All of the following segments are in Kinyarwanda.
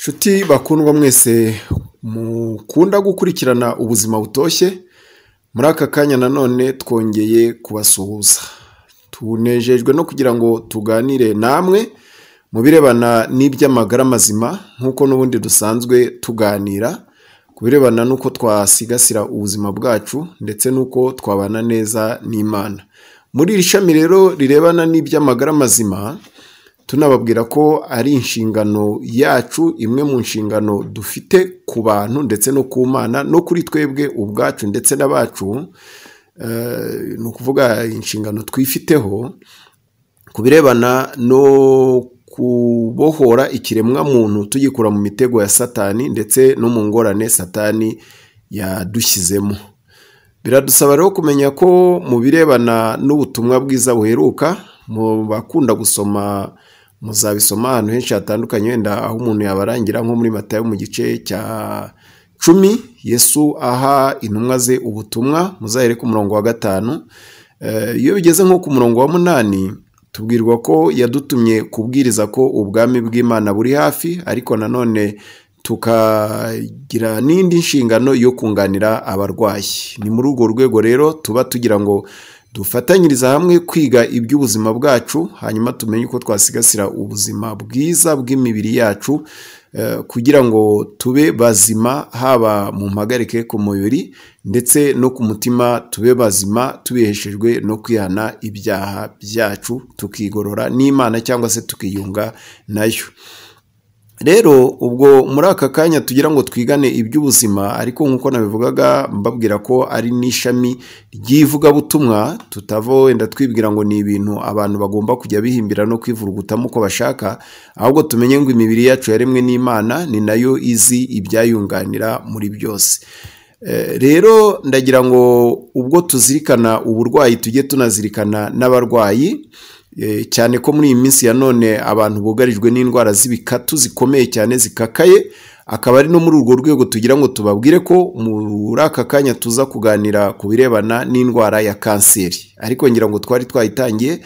Nshuti bakundwa mwese mukunda gukurikirana ubuzima butoshye, muri aka kanya nanone twongeye kubasuhuza, tunejejwe no kugira ngo tuganire namwe mu birebana n'iby'amagara mazima nk'uko n'ubundi dusanzwe tuganira, ku birebana n'uko twasigasira ubuzima bwacu ndetse n'uko twabana neza n'Imana, muri iri shami rero rirebana n'iby'amagara mazima tunababwira ko ari inshingano yacu imwe mu nshingano dufite ku bantu ndetse no ku mana no kuri twebwe ubwacu ndetse n'abacu eh, ni ukuvuga inshingano twifiteho ku birebana no kubohora ikiremwamuntu tugikura mu mitego ya satani ndetse no mu ngorane satani yadushyizemo biradusaba rero kumenya ko mu birebana n'ubutumwa bwiza buheruka mu bakunda gusoma muzabisoma ahantu henshi hatandukanye wenda aho umuntu yabarangira nko muri matayo mu gice cya cumi yesu aha intumwa ze ubutumwa muzahere ku murongo wa gatanu eh, iyo bigeze nko ku murongo wa munani tubwirwa ko yadutumye kubwiriza ko ubwami bw'imana buri hafi ariko nanone tukagira n'indi nshingano yo kunganira abarwayi ni muri urwo rwego rero tuba tugira ngo dufatanyiriza hamwe kwiga iby'ubuzima bwacu hanyuma tumenye uko twasigasira ubuzima bwiza bw'imibiri yacu eh, kugira ngo tube bazima haba mu mpagarike ku mubiri ndetse no ku mutima tube bazima tubiheshejwe no kwihana ibyaha byacu tukigorora n'imana cyangwa se tukiyunga nayo rero ubwo muri aka kanya tugira ngo twigane iby'ubuzima ariko nk'uko nabivugaga mbabwira ko ari n'ishami ry'ivugabutumwa tutavo wenda twibwira ngo ni ibintu abantu bagomba kujya bihimbira no kwivurugutamo uko bashaka ahubwo tumenye ngo imibiri yacu yaremwe n'imana ni nayo izi ibyayunganira muri byose eh, rero ndagira ngo ubwo tuzirikana uburwayi tujye tunazirikana n'abarwayi Eh, cyane ko muri iyi minsi ya none abantu bugarijwe n'indwara z'ibikatu zikomeye cyane zikakaye akaba ari no muri urwo rwego tugira ngo tubabwire ko muri aka kanya tuza kuganira ku birebana n'indwara ya kanseri ariko ngira ngo twari twayitangiye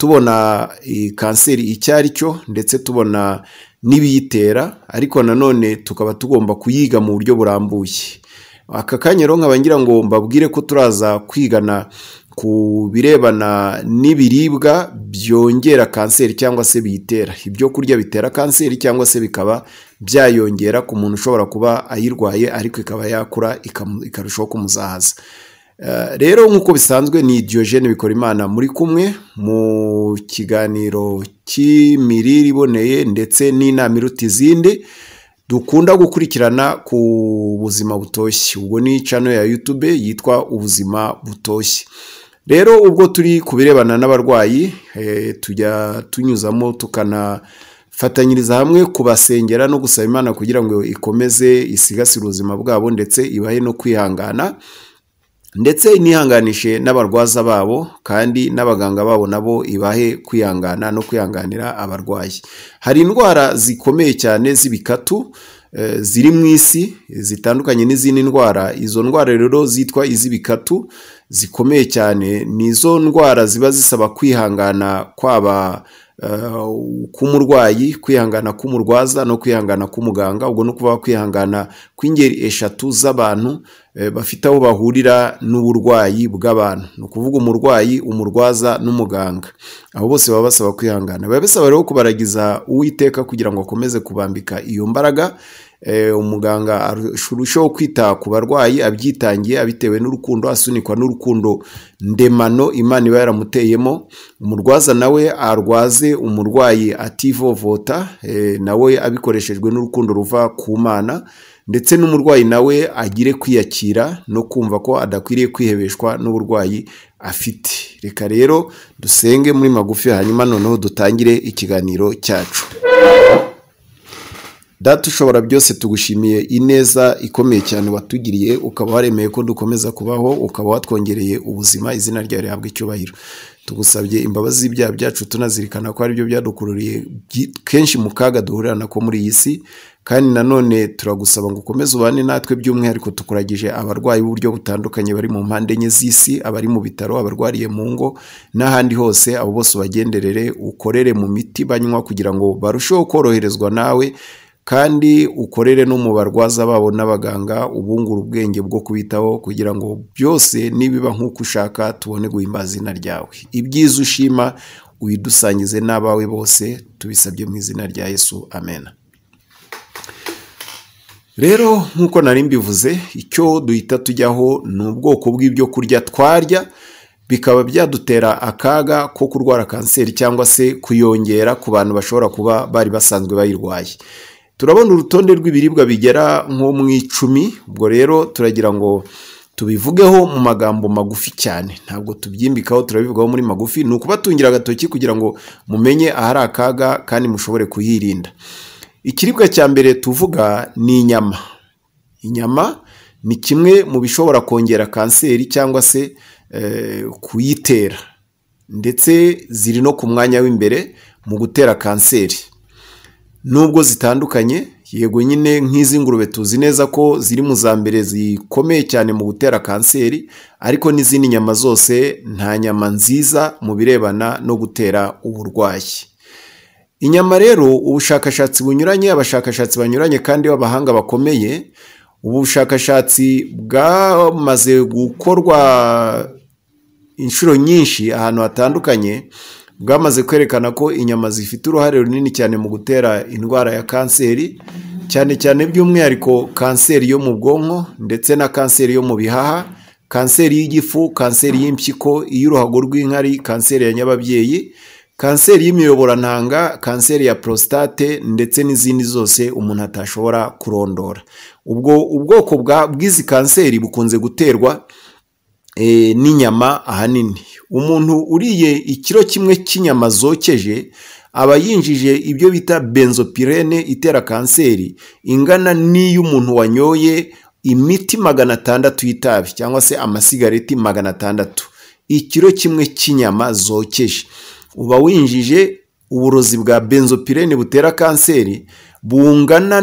tubona kanseri icyo ari cyo ndetse tubona n'ibiyitera ariko nanone tukaba tugomba kuyiga mu buryo burambuye aka kanya rero nkaba ngira ngo mbabwire ko turaza kwigana ku birebana n'ibiribwa byongera kanseri cyangwa se biyitera ibyo kurya bitera kanseri cyangwa se bikaba byayongera ku muntu ushobora kuba ayirwaye ariko ikaba yakura ikarushaho kumuzahaza eh, rero nk'uko bisanzwe ni Diogene Bikorimana muri kumwe mu kiganiro cy'imirire iboneye ndetse n'inama iruta izindi dukunda gukurikirana ku buzima butoshye ubwo ni cano ya yutube yitwa ubuzima butoshye rero ubwo turi ku birebana n'abarwayi eh, tujya tunyuzamo tukanafatanyiriza hamwe kubasengera no gusaba imana kugira ngo ikomeze isigasire ubuzima bwabo ndetse ibahe no kwihangana ndetse nihanganishe n'abarwaza babo kandi n'abaganga babo nabo ibahe kwihangana no kwihanganira abarwayi hari indwara zikomeye cyane z'ibikatu Eh, ziri mu isi zitandukanye n'izindi ndwara izo ndwara rero zitwa iz'ibikatu zikomeye cyane ni izo ndwara ziba zisaba kwihangana kw'aba Eh, k'umurwayi kwihangana k'umurwaza no kwihangana k'umuganga ubwo ni ukuvuga kwihangana kw'ingeri eshatu z'abantu eh, bafite aho bahurira n'uburwayi bw'abantu ni ukuvuga umurwayi umurwaza n'umuganga aho bose baba basaba kwihangana biba bisaba rero kubaragiza uwiteka kugira ngo akomeze kubambika iyo mbaraga Eh, umuganga arushaho kwita ku barwayi abyitangiye abitewe n'urukundo asunikwa n'urukundo ndemano imana iba yaramuteyemo umurwaza nawe arwaze umurwayi ativovota eh, nawe abikoreshejwe n'urukundo ruva ku mana ndetse n'umurwayi nawe agire kwiyakira no kumva ko adakwiriye kwihebeshwa n'uburwayi afite reka rero dusenge muri magufi hanyuma noneho dutangire ikiganiro cyacu data ushobora byose tugushimiye ineza ikomeye cyane watugiriye ukaba waremeye ko dukomeza kubaho ukaba watwongereye ubuzima izina ryawe rihabwa icyubahiro tugusabye imbabazi z'ibyaha byacu tunazirikana ko aribyo byadukururiye kenshi mu kaga duhurira ko muri iyi si kandi nanone turagusaba ngo ukomeze ubane natwe by'umwihariko tukuragije abarwayi b'uburyo butandukanye bari mu mpande enye z'isi abari mu bitaro abarwariye mu ngo n'ahandi hose abo bose ubagenderere ukorere mu miti banywa kugira ngo barusheho koroherezwa nawe kandi ukorere no mu barwaza babo n'abaganga ubungura ubwenge bwo kubitaho kugira ngo byose nibiba nk'uko ushaka tubone guhimbaza izina ryawe ibyiza ushima uyidusangize n'abawe bose tubisabye mu izina rya yesu amena rero nk'uko nari mbivuze icyo duhita tujyaho ni ubwoko bw'ibyo kurya twarya bikaba byadutera akaga ko kurwara kanseri cyangwa se kuyongera ku bantu bashobora kuba bari basanzwe bayirwaye turabona urutonde rw'ibiribwa bigera nko mu icumi ubwo rero turagira ngo tubivugeho mu magambo magufi cyane ntabwo tubyimbikaho turabivugaho muri magufi ni ukubatungira agatoki kugira ngo mumenye ahari akaga kandi mushobore kuyirinda ikiribwa cya mbere tuvuga ni inyama inyama ni kimwe mu bishobora kongera kanseri cyangwa se eh, kuyitera ndetse ziri no ku mwanya w'imbere mu gutera kanseri nubwo zitandukanye yego nyine nk'izi ngurube tuzi neza ko ziri mu za mbere zikomeye cyane mu gutera kanseri ariko n'izindi nyama zose nta nyama nziza mu birebana no gutera uburwayi inyama rero ubushakashatsi bunyuranye abashakashatsi banyuranye kandi b'abahanga bakomeye Ubu bushakashatsi bwamaze gukorwa inshuro nyinshi ahantu hatandukanye bwamaze kwerekana ko inyama zifite uruhare runini cyane mu gutera indwara ya kanseri cyane cyane by'umwihariko kanseri yo mu bwonko ndetse na kanseri yo mu bihaha kanseri y'igifu kanseri y'impyiko iy'uruhago rw'inkari kanseri ya nyababyeyi kanseri y'imiyoborantanga kanseri ya prostate ndetse n'izindi zose umuntu atashobora kurondora ubwo ubwoko bw'izi kanseri bukunze guterwa E, n'inyama ahanini umuntu uriye ikiro kimwe cy'inyama zokeje aba yinjije ibyo bita benzopirene itera kanseri ingana n'iy'umuntu wanyoye imiti magana atandatu y'itabi cyangwa se amasigareti magana atandatu ikiro kimwe cy'inyama zokeje uba winjije uburozi bwa benzopirene butera kanseri bungana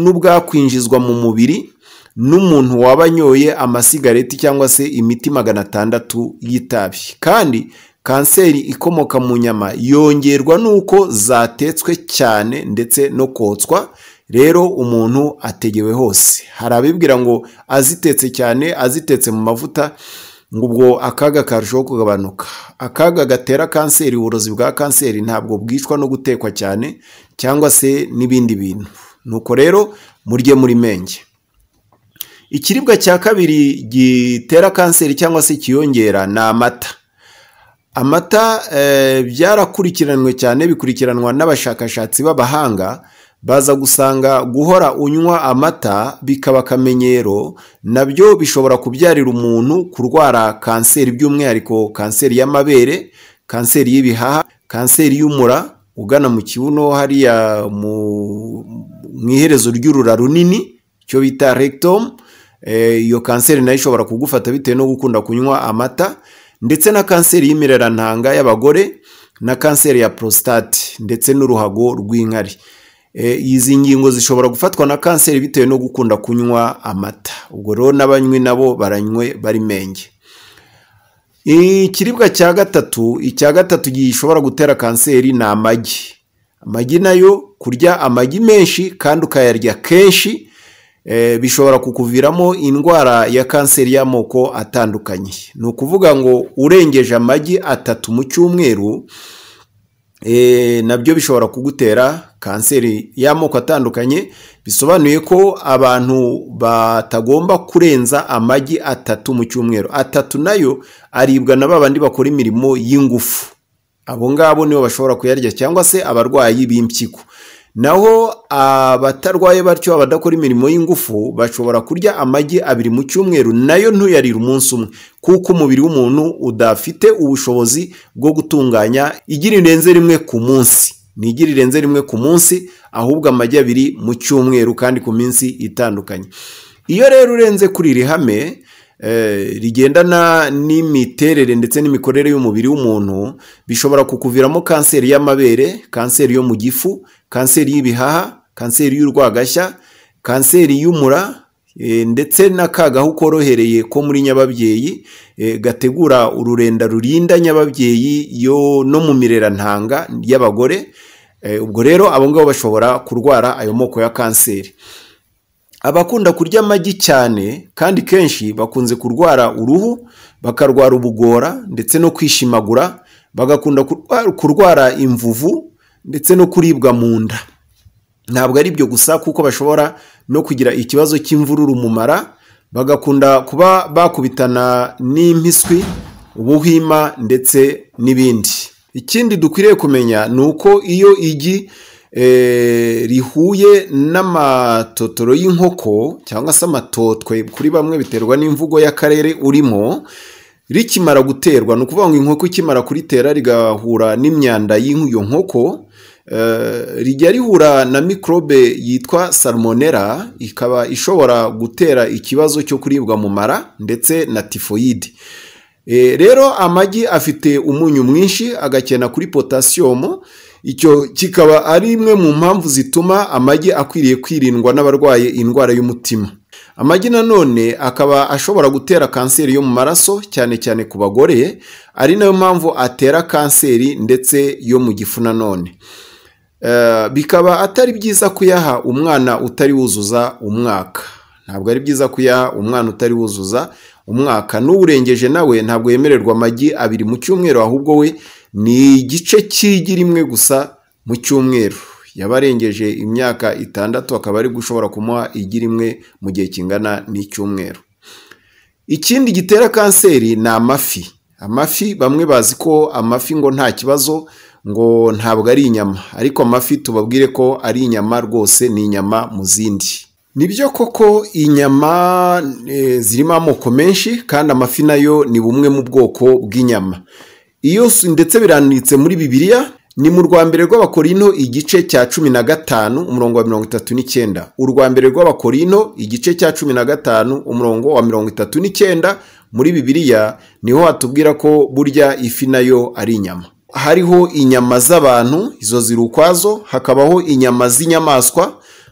n'ubwakwinjizwa mu mubiri n'umuntu waba anyoye amasigareti cyangwa se imiti magana atandatu y'itabi kandi kanseri ikomoka mu nyama yongerwa n'uko zatetswe cyane ndetse no kotswa rero umuntu ategewe hose hari abibwira ngo azitetse cyane azitetse mu mavuta ngo ubwo akaga karushaho kugabanuka akaga gatera kanseri uburozi bwa kanseri ntabwo bwicwa no gutekwa cyane cyangwa se n'ibindi bintu nuko rero murye muri menge ikiribwa cya kabiri gitera kanseri cyangwa se kiyongera ni amata amata eh, byarakurikiranwe cyane bikurikiranwa n'abashakashatsi b'abahanga baza gusanga guhora unywa amata bikaba akamenyero nabyo bishobora kubyarira umuntu kurwara kanseri by'umwihariko kanseri y'amabere kanseri y'ibihaha kanseri y'umura ugana mu kibuno hariya mu iherezo ry'urura runini icyo bita rectum Eh, iyo kanseri nayo ishobora kugufata bitewe no gukunda kunywa amata ndetse na kanseri y'imirirantanga y'abagore na kanseri ya prostate ndetse n'uruhago rw'inkari eh, izi ngingo zishobora gufatwa na kanseri bitewe no gukunda kunywa amata ubwo rero n'abanywi nabo baranywe bari barimenge ikiribwa cya gatatu icya gatatu gishobora gutera kanseri ni amagi amagi nayo kurya amagi menshi kandi ukayarya kenshi Eh, bishobora kukuviramo indwara ya kanseri y'amoko atandukanye ni ukuvuga ngo urengeje amagi atatu mu cyumweru eh, nabyo bishobora kugutera kanseri y'amoko atandukanye bisobanuye ko abantu batagomba kurenza amagi atatu mu cyumweru atatu nayo aribwa na babandi bakora imirimo y'ingufu abo ngabo nibo bashobora kuyarya cyangwa se abarwayi b'impyiko naho abatarwaye batyo abadakora imirimo y'ingufu bashobora kurya amagi abiri mu cyumweru nayo ntuyarire umunsi umwe kuko umubiri w'umuntu udafite ubushobozi bwo gutunganya igi rirenze rimwe ku munsi ni igi rirenze rimwe ku munsi ahubwo amagi abiri mu cyumweru kandi ku minsi itandukanye iyo rero urenze kuri iri hame Eh, rigendana n'imiterere ndetse n'imikorere y'umubiri w'umuntu bishobora kukuviramo kanseri y'amabere kanseri yo mu gifu kanseri y'ibihaha kanseri y'urwagashya kanseri y'umura eh, ndetse n'akagahu korohereye ko muri nyababyeyi eh, gategura ururenda rurinda nyababyeyi yo no mu mirerantanga y'abagore ubwo rero abo ngabo bashobora kurwara ayo moko ya kanseri abakunda kurya amagi cyane kandi kenshi bakunze kurwara uruhu bakarwara ubugora ndetse no kwishimagura bagakunda kurwara imvuvu ndetse no kuribwa mu nda ntabwo ari byo gusa kuko bashobora no kugira ikibazo cy'imvururu mu mara bagakunda kuba bakubitana n'impiswi ubuhima ndetse n'ibindi ikindi dukwiriye kumenya ni uko iyo igi Eh, rihuye n'amatotoro y'inkoko cyangwa se amatotwe kuri bamwe biterwa n'imvugo y'akarere urimo rikimara guterwa ni ukuvuga ngo inkoko ikimara kuritera rigahura n'imyanda y'iyo nkoko eh, rijya rihura na mikorobe yitwa salmonera ikaba ishobora gutera ikibazo cyo kuribwa mu mara ndetse na tifoyide eh, rero amagi afite umunyu mwinshi agakena kuri potasiyomu icyo kikaba ari imwe mu mpamvu zituma amagi akwiriye kwirindwa n'abarwaye indwara y'umutima amagi nanone akaba ashobora gutera kanseri yo mu maraso cyane cyane ku bagore ari nayo mpamvu atera kanseri ndetse yo mu gifu nanone eh, bikaba atari byiza kuyaha umwana utari wuzuza umwaka ntabwo ari byiza kuyaha umwana utari wuzuza umwaka n'uwurengeje nawe ntabwo yemererwa amagi abiri mu cyumweru ahubwo we ni igice cy'igi rimwe gusa mu cyumweru yabarengeje imyaka itandatu akaba ari gushobora kumuha igi rimwe mu gihe kingana n'icyumweru ikindi gitera kanseri ni amafi amafi bamwe bazi ko amafi ngo nta kibazo ngo ntabwo ari inyama ariko amafi tubabwire ko ari inyama rwose ni inyama mu zindi nibyo koko inyama eh, zirimo amoko menshi kandi amafi nayo ni bumwe mu bwoko bw'inyama iyo ndetse birananditse muri bibiliya ni mu rwa mbere rw'abakorino igice cya cumi na gatanu umurongo wa mirongo itatu n'icyenda urwambere rw'abakorino igice cya cumi na gatanu umurongo wa mirongo itatu n'icyenda muri bibiliya niho hatubwira ko burya ifi nayo ari inyama hariho inyama z'abantu izo ziri ukwazo hakabaho inyama z'inyamaswa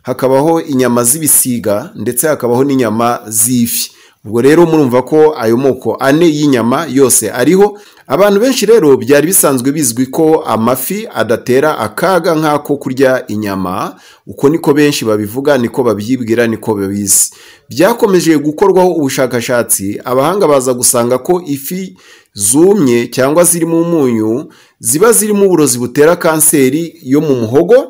hakabaho inyama z'ibisiga ndetse hakabaho n'inyama z'ifi ubwo rero murumva ko ayo moko ane y'inyama yose ariho abantu benshi rero byari bisanzwe bizwi ko amafi adatera akaga nk'ako kurya inyama uko niko benshi babivuga niko babyibwira niko babizi byakomeje gukorwaho ubushakashatsi abahanga baza gusanga ko ifi zumye cyangwa zirimo umunyu ziba zirimo uburozi butera kanseri yo mu muhogo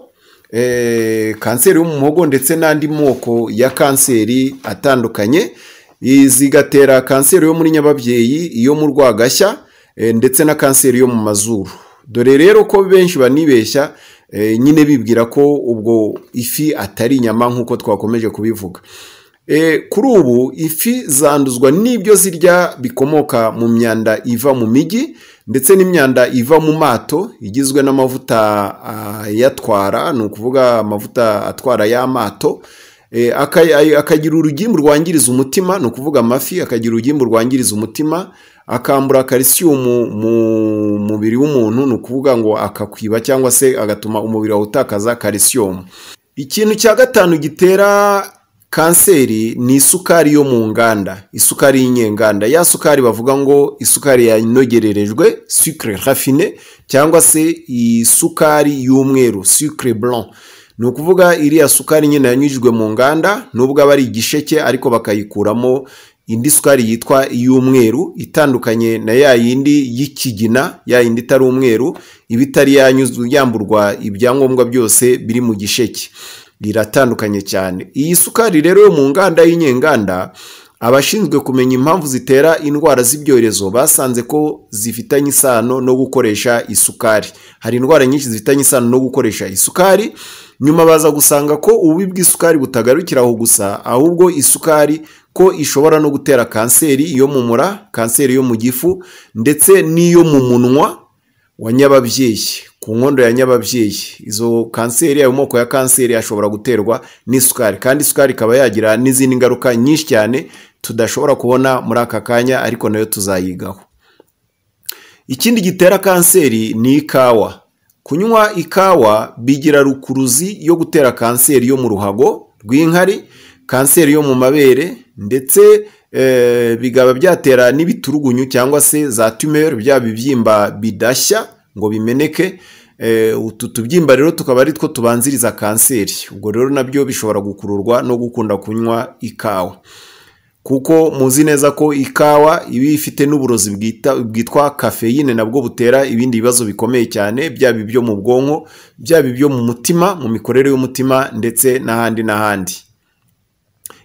eh, kanseri yo mu muhogo ndetse n'andi moko ya kanseri atandukanye zigatera kanseri yo muri nyababyeyi iyo mu rwagashya Eh, ndetse na kanseri yo mu mazuru dore rero ko benshi banibeshya eh, nyine bibwira ko ubwo ifi atari inyama nk'uko twakomeje kubivuga eh, kuri ubu ifi zanduzwa n'ibyo zirya bikomoka mu myanda iva mu mijyi ndetse n'imyanda iva mu mato igizwe n'amavuta ayatwara ah, ni ukuvuga amavuta atwara y'amato akagira urugimbu rwangiriza umutima ni ukuvuga amafi akagira urugimbu rwangiriza umutima akambura calcium mu mubiri w'umuntu ni ukuvuga ngo akakwiba cyangwa se agatuma umubiri wawe utakaza calcium ikintu cya gatanu gitera kanseri ni isukari yo mu nganda isukari y'inyenganda ya sukari bavuga ngo isukari yanogererejwe sucre rafine cyangwa se isukari y'umweru sucre blanc ni ukuvuga iriya sukari nyine yanyujijwe mu nganda nubwo aba ari igisheke ariko bakayikuramo indi sukari yitwa iy'umweru itandukanye na ya yindi y'ikigina ya yindi itari umweru iba itari yamburwa ibyangombwa byose biri mu gisheke riratandukanye cyane iyi sukari rero yo mu nganda y'inyenganda abashinzwe kumenya impamvu zitera indwara z'ibyorezo basanze ko zifitanye isano no gukoresha isukari hari indwara nyinshi zifitanye isano no gukoresha isukari nyuma baza gusanga ko ububi bw'isukari butagarukira aho gusa ahubwo isukari ko ishobora no gutera kanseri yo mu mura kanseri yo mu gifu ndetse n'iyo mu munwa wa nyababyeyi ku nkondo ya nyababyeyi izo kanseri ayo moko ya kanseri ashobora guterwa n'isukari kandi isukari ikaba yagira n'izindi ngaruka nyinshi cyane tudashobora kubona muri aka kanya ariko nayo tuzayigaho ikindi gitera kanseri ni ikawa kunywa ikawa bigira rukuruzi yo gutera kanseri yo mu ruhago rw'inkari kanseri yo mu mabere ndetse eh, bikaba byatera n'ibiturugunyu cyangwa se za tumeri bya bibyimba bidashya ngo bimeneke eh, utu tubyimba rero tukaba ari two tubanziriza kanseri ubwo rero nabyo bishobora gukururwa no gukunda kunywa ikawa kuko muzi neza ko ikawa iba ifite n'uburozi bwitwa kafeyine nabwo butera ibindi bibazo bikomeye cyane byaba ibyo mu bwonko byaba ibyo mu mutima mu mikorere y'umutima ndetse n'ahandi n'ahandi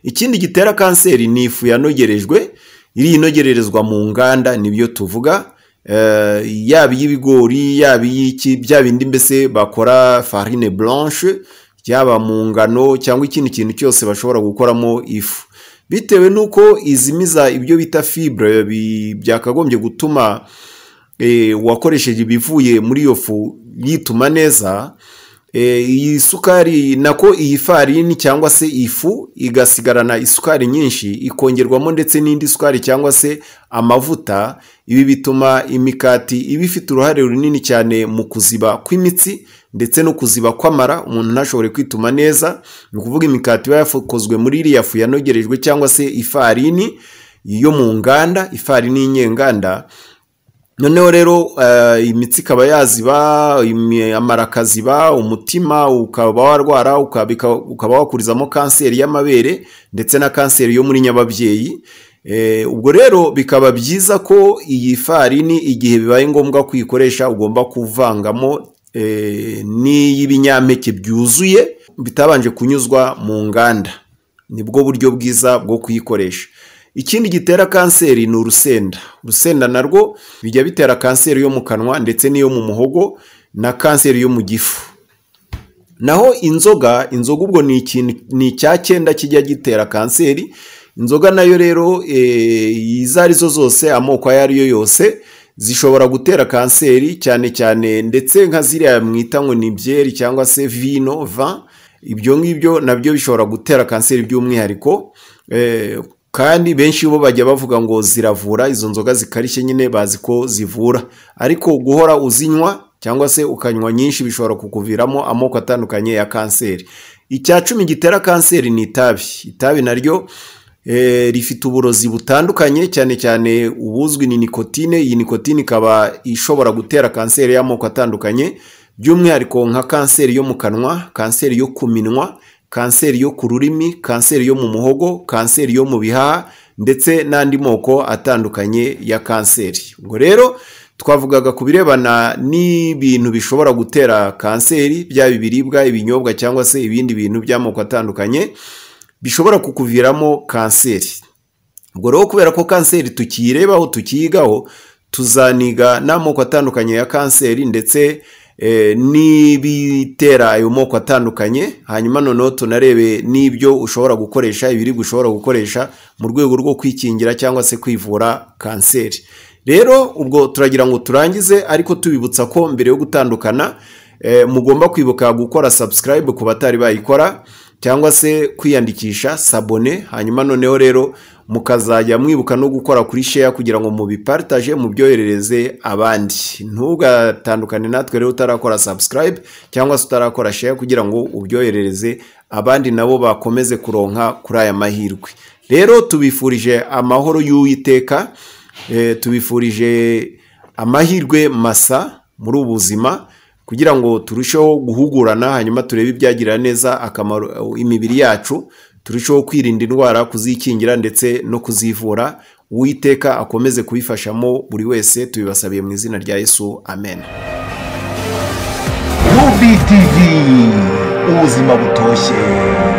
ikindi gitera kanseri ni ifu yanogerejwe iriya inogererezwa mu nganda nibyo tuvuga eh, yaba iy'ibigori yaba iy'iki bya bindi mbese bakora farine blanche yaba mu ngano cyangwa ikindi kintu cyose bashobora gukoramo ifu bitewe n'uko izimiza ibyo bita fibure byakagombye gutuma eh, uwakoresheje ibivuye muri iyo fu yituma neza Eh, iyi sukari nako iyi farini cyangwa se ifu igasigarana isukari nyinshi ikongerwamo ndetse n'indi sukari cyangwa se amavuta ibi bituma imikati iba ifite uruhare runini cyane mu kuziba kw'imitsi ndetse no kuziba kw'amara umuntu ntashobore kwituma neza ni ukuvuga imikati iba yakozwe muri iriya fu yanogerejwe cyangwa se ifarini yo mu nganda ifarini y'inyenganda noneho rero eh, imitsi ikaba yaziba amara akaziba umutima ukaba warwara ukaba wakurizamo kanseri y'amabere ndetse na kanseri yo muri nyababyeyi eh, ubwo rero bikaba byiza ko iyi farini igihe bibaye ngombwa kuyikoresha ugomba kuvangamo eh, n'iy'ibinyampeke byuzuye bitabanje kunyuzwa mu nganda nibwo buryo bwiza bwo kuyikoresha ikindi gitera kanseri ni urusenda urusenda narwo bijya bitera kanseri yo mu kanwa ndetse n'iyo mu muhogo na kanseri yo mu gifu naho inzoga inzoga ubwo ni icya cyenda kijya gitera kanseri inzoga nayo rero eh, izo ari zo zose amoko ayo ari yo yose zishobora gutera kanseri cyane cyane ndetse nka ziriya mwita ngo ni byeri cyangwa se vino va ibyo ngibyo nabyo bishobora gutera kanseri by'umwihariko eh, kandi benshi bo bajya bavuga ngo ziravura izo nzoga zikarishye nyine bazi ko zivura ariko guhora uzinywa cyangwa se ukanywa nyinshi bishobora kukuviramo amoko atandukanye ya kanseri icya cumi gitera kanseri ni itabi itabi naryo eh, rifite uburozi butandukanye cyane cyane ubuzwi ni nikotine iyi nikotine ikaba ishobora gutera kanseri y'amoko atandukanye by'umwihariko nka kanseri yo mu kanwa kanseri yo ku minwa kanseri yo ku rurimi kanseri yo mu muhogo kanseri yo mu bihaha ndetse n'andi moko atandukanye ya kanseri ubwo rero twavugaga ku birebana n'ibintu bishobora gutera kanseri byaba ibiribwa ibinyobwa cyangwa se ibindi bintu by'amoko atandukanye bishobora kukuviramo kanseri ubwo rero kubera ko kanseri tukiyirebaho tukiyigaho tuzaniga n'amoko atandukanye ya kanseri ndetse Eh, n'ibitera ayo moko atandukanye hanyuma noneho tunarebe n'ibyo ushobora gukoresha ibiribwa ushobora gukoresha mu rwego rwo kwikingira cyangwa se kwivura kanseri rero ubwo turagira ngo turangize ariko tubibutsa ko mbere yo gutandukana eh, mugomba kwibuka gukora subscribe ku batari bayikora cyangwa se kwiyandikisha sabone hanyuma noneho rero mukazajya mwibuka no gukora kuri sheya kugira ngo mubiparitaje mubyoherereze abandi ntugatandukane natwe rero utarakora sabusikarayibe cyangwa se utarakora sheya kugira ngo ubyoherereze abandi nabo bakomeze kuronka kuri aya mahirwe rero tubifurije amahoro y'uwiteka eh, tubifurije amahirwe masa muri ubu buzima kugira ngo turusheho guhugurana hanyuma turebe ibyagirira neza akamaro eh, imibiri yacu turusheho kwirinda indwara kuzikingira ndetse no kuzivura uwiteka akomeze kubifashamo buri wese tubibasabiye mu izina rya yesu amen ubuzima butoshye